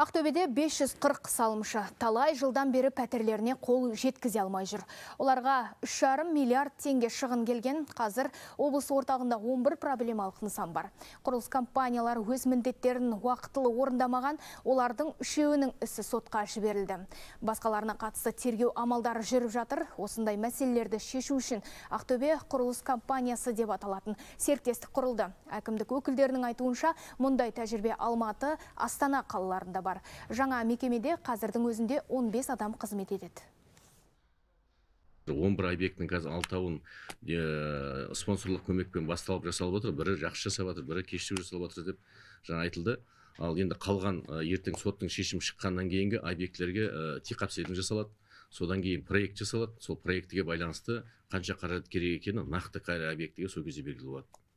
Ақтөбеде 540 салымшы талай жылдан бері пәтерлеріне қол жеткізе алмай жүр. Оларға 3,5 миллиард теңге шығын келген қазір облыс орталығында 11 проблемалық нысан бар. Құрылыс компаниялар өз міндеттерін уақытылы орындамаған олардың үшеуінің ісі сотқа жіберілді. Басқаларына қатысты тергеу амалдары жүріп жатыр. Осындай мәселелерді шешу үшін Ақтөбе құрылыс компаниясы деп аталатын серіктестік құрылды. Әкімдік өкілдерінің айтуынша мұндай тәжірибе Алматы, Астана қалаларында бар бар жаңа мекемеде қазірдің өзінде 15 адам қызмет етеді 11 бір объектінің қазір алтауын спонсорлық көмекпен басталып жасалып отыр, бірі жақсы жасап жатыр бірі кештіп жасалып жатыр деп жаңа айтылды ал енді қалған ертең соттың шешім шыққаннан кейінгі объектілерге ә, тиқапсердің жасалады содан кейін проект жасалады сол проектіге байланысты қанша қаражат керек екені нақты қай объектіге сол кезде белгілі болады